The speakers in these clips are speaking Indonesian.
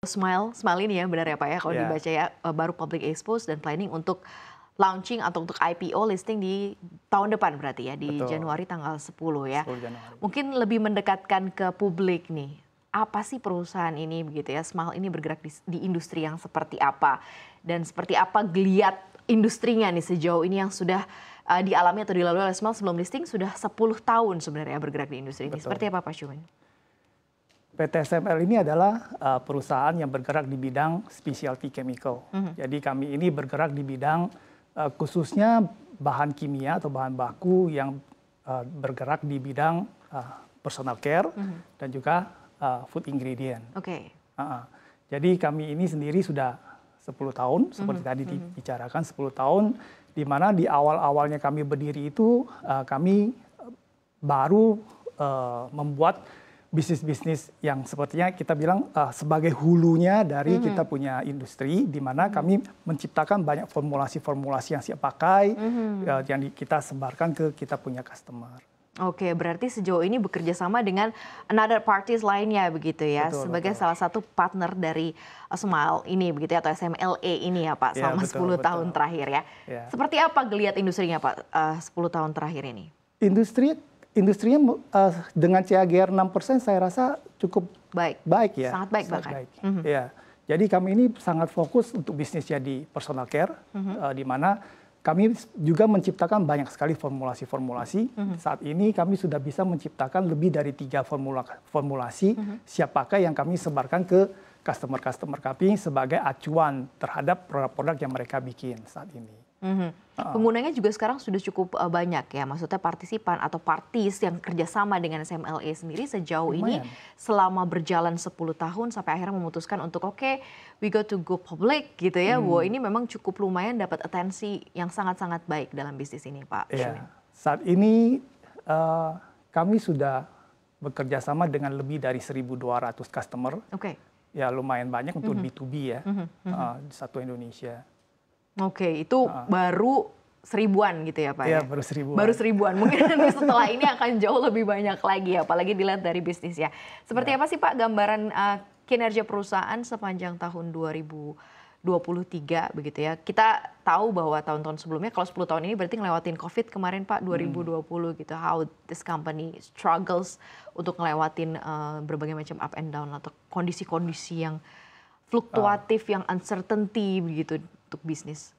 Smile, Smile ini ya benar ya Pak ya kalau yeah. dibaca ya eh, baru public expose dan planning untuk launching atau untuk IPO listing di tahun depan berarti ya di Betul. Januari tanggal 10 ya. 10 Januari. Mungkin lebih mendekatkan ke publik nih. Apa sih perusahaan ini begitu ya? Smile ini bergerak di, di industri yang seperti apa dan seperti apa geliat industrinya nih sejauh ini yang sudah uh, dialami atau dilalui oleh Smile sebelum listing sudah 10 tahun sebenarnya bergerak di industri Betul. ini. Seperti apa Pak Cuman? PT SML ini adalah uh, perusahaan yang bergerak di bidang specialty chemical. Mm -hmm. Jadi kami ini bergerak di bidang uh, khususnya bahan kimia atau bahan baku yang uh, bergerak di bidang uh, personal care mm -hmm. dan juga uh, food ingredient. Oke. Okay. Uh -uh. Jadi kami ini sendiri sudah 10 tahun mhm. seperti mm -hmm. tadi mhm. dibicarakan 10 tahun di mana di awal-awalnya kami berdiri itu uh, kami baru uh, membuat bisnis-bisnis yang sepertinya kita bilang uh, sebagai hulunya dari mm -hmm. kita punya industri di mana mm-hmm. kami menciptakan banyak formulasi-formulasi yang siap pakai mm -hmm. uh, yang kita sebarkan ke kita punya customer. Oke, berarti sejauh ini bekerja sama dengan another parties lainnya begitu ya, betul, sebagai betul. salah satu partner dari eh, Smile ini begitu ya, atau SMLE ini ya Pak, ya, selama betul, 10 betul. tahun terakhir ya. ya. Seperti apa geliat industrinya Pak uh, 10 tahun terakhir ini? Industri industrinya uh, dengan CAGR 6% saya rasa cukup baik. Baik ya. Sangat baik sangat bahkan. Baik. Mm -hmm. Ya. Jadi kami ini sangat fokus untuk bisnisnya di personal care mm -hmm. uh, di mana kami juga menciptakan banyak sekali formulasi-formulasi. Mm -hmm. Saat ini kami sudah bisa menciptakan lebih dari tiga formula formulasi mm -hmm. siap yang kami sebarkan ke customer-customer kami sebagai acuan terhadap produk-produk yang mereka bikin saat ini. Mm-hmm. Penggunanya juga sekarang sudah cukup eh, banyak ya, maksudnya partisipan atau partis yang kerjasama dengan SMLE sendiri sejauh Lumayan. ini selama berjalan 10 tahun sampai akhirnya memutuskan untuk oke okay, we got to go public gitu ya, hmm. bahwa ini memang cukup lumayan dapat atensi yang sangat-sangat baik dalam bisnis ini Pak. Ya. Saat ini uh, kami sudah bekerja sama dengan lebih dari 1.200 customer. Okay. Ya lumayan banyak untuk mm -hmm. B2B ya, Mm -hmm. Uh, satu Indonesia. Oke, itu uh. baru seribuan gitu ya Pak iya, ya? Iya, baru seribuan. Baru seribuan. Mungkin nanti setelah ini akan jauh lebih banyak lagi ya, apalagi dilihat dari bisnis ya. Seperti ya. apa sih Pak gambaran uh, kinerja perusahaan sepanjang tahun 2023 begitu ya? Kita tahu bahwa tahun-tahun sebelumnya, kalau 10 tahun ini berarti ngelewatin COVID kemarin Pak 2020 hmm. gitu. How this company struggles untuk ngelewatin uh, berbagai macam up and down atau kondisi-kondisi yang fluktuatif, uh. yang uncertainty begitu untuk bisnis?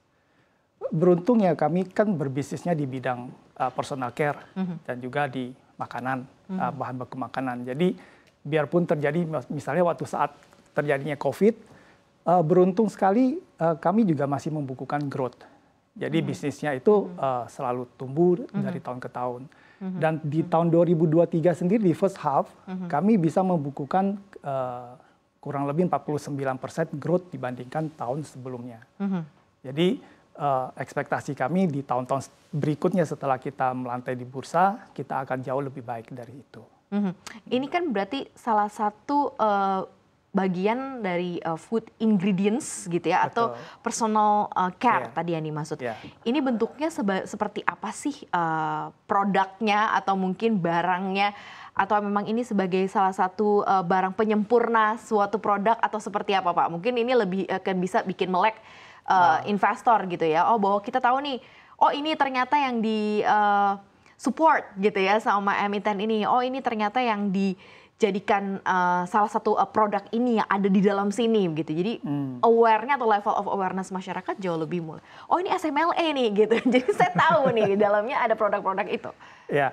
Beruntung ya kami kan berbisnisnya di bidang uh, personal care mm -hmm. dan juga di makanan, mm -hmm. uh, bahan baku makanan. Jadi biarpun terjadi misalnya waktu saat terjadinya COVID, uh, beruntung sekali uh, kami juga masih membukukan growth. Jadi mm -hmm. bisnisnya itu mhm. uh, selalu tumbuh mm -hmm. dari tahun ke tahun. Mm -hmm. Dan di mhm. tahun 2023 sendiri di first half mm -hmm. kami bisa membukukan uh, kurang lebih 49% growth dibandingkan tahun sebelumnya. Mm-hmm. Jadi uh, ekspektasi kami di tahun-tahun berikutnya setelah kita melantai di bursa, kita akan jauh lebih baik dari itu. Mm-hmm. Ini kan berarti salah satu uh, bagian dari uh, food ingredients gitu ya Betul. atau personal uh, care yeah. tadi yang dimaksud. Yeah. Ini bentuknya seperti apa sih uh, produknya atau mungkin barangnya atau memang ini sebagai salah satu uh, barang penyempurna suatu produk atau seperti apa Pak? Mungkin ini lebih akan uh, bisa bikin melek uh, nah. investor gitu ya. Oh bahwa kita tahu nih, oh ini ternyata yang di uh, support gitu ya sama emiten ini. Oh ini ternyata yang di jadikan uh, salah satu uh, produk ini yang ada di dalam sini gitu. Jadi hmm. awarenya atau level of awareness masyarakat jauh lebih mulai. Oh ini SMLE nih gitu. Jadi saya tahu nih di dalamnya ada produk-produk itu. Ya,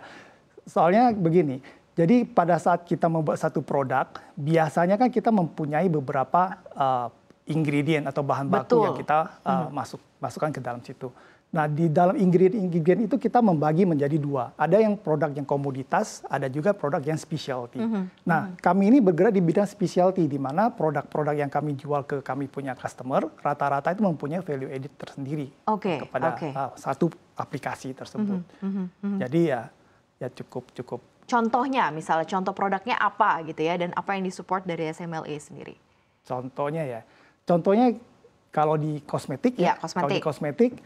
soalnya begini. Jadi pada saat kita membuat satu produk, biasanya kan kita mempunyai beberapa uh, ingredient atau bahan baku Betul. yang kita uh, hmm. masuk masukkan ke dalam situ. Nah, di dalam ingredient-ingredient itu kita membagi menjadi dua. Ada yang produk yang komoditas, ada juga produk yang specialty. Mm -hmm. Nah, mm -hmm. kami ini bergerak di bidang specialty, di mana produk-produk yang kami jual ke kami punya customer, rata-rata itu mempunyai value edit tersendiri okay. kepada okay. Uh, satu aplikasi tersebut. Mm -hmm. Mm -hmm. Jadi ya, ya cukup cukup. Contohnya, misalnya contoh produknya apa gitu ya, dan apa yang disupport dari SMLA e sendiri? Contohnya ya, contohnya kalau di kosmetik ya, ya kalau di kosmetik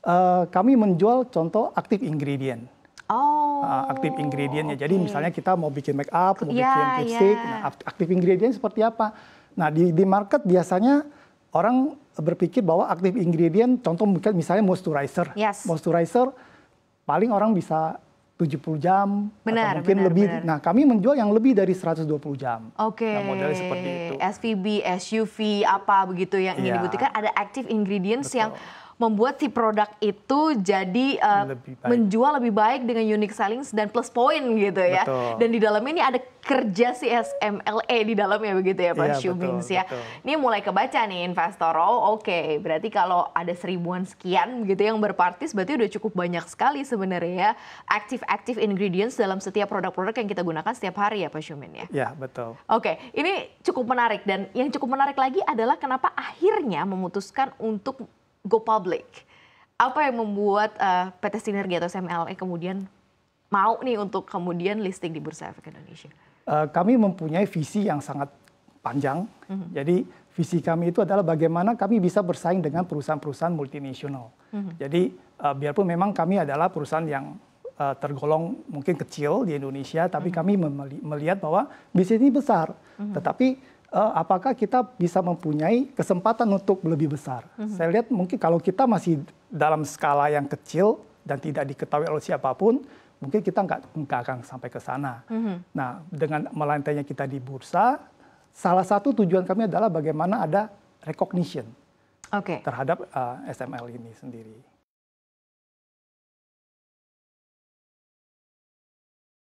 Eh, kami menjual contoh aktif ingredient. Oh. Uh, aktif ingredientnya. Okay. Jadi misalnya kita mau bikin make up, mau yeah, bikin ya. lipstick, yeah. nah, aktif ingredient seperti apa? Nah di di market biasanya orang berpikir bahwa aktif ingredient, contoh misalnya moisturizer, yes. moisturizer paling orang bisa 70 jam benar, atau mungkin benar, lebih. Benar. Nah, kami menjual yang lebih dari 120 jam. Oke. Okay. Nah, modelnya seperti itu. SVB, SUV, apa begitu yang ingin yeah. dibuktikan ada active ingredients Betul. yang membuat si produk itu jadi uh, lebih menjual lebih baik dengan unique selling dan plus point gitu ya. Betul. Dan di dalamnya ini ada kerja si SMLE di dalamnya begitu ya iya, Pak ya, ya. Betul. Ini mulai kebaca nih investor. Oh oke, okay. berarti kalau ada seribuan sekian gitu yang berpartis berarti udah cukup banyak sekali sebenarnya ya active aktif ingredients dalam setiap produk-produk yang kita gunakan setiap hari ya Pak Syumin ya. Ya betul. Oke, okay. ini cukup menarik dan yang cukup menarik lagi adalah kenapa akhirnya memutuskan untuk go public. Apa yang membuat uh, eh, PT Sinergi atau SMLE kemudian mau nih untuk kemudian listing di Bursa Efek Indonesia? Uh, kami mempunyai visi yang sangat panjang. Mm -hmm. Jadi visi kami itu adalah bagaimana kami bisa bersaing dengan perusahaan-perusahaan multinasional. Mm -hmm. Jadi uh, biarpun memang kami adalah perusahaan yang uh, tergolong mungkin kecil di Indonesia, tapi mm -hmm. kami melihat bahwa bisnis ini besar. Mm -hmm. Tetapi Eh, apakah kita bisa mempunyai kesempatan untuk lebih besar. Mm-hmm. Saya lihat mungkin kalau kita masih dalam skala yang kecil dan tidak diketahui oleh siapapun, mungkin kita nggak, nggak akan sampai ke sana. Mm-hmm. Nah, dengan melantainya kita di bursa, salah satu tujuan kami adalah bagaimana ada recognition okay. terhadap uh, eh, SML ini sendiri.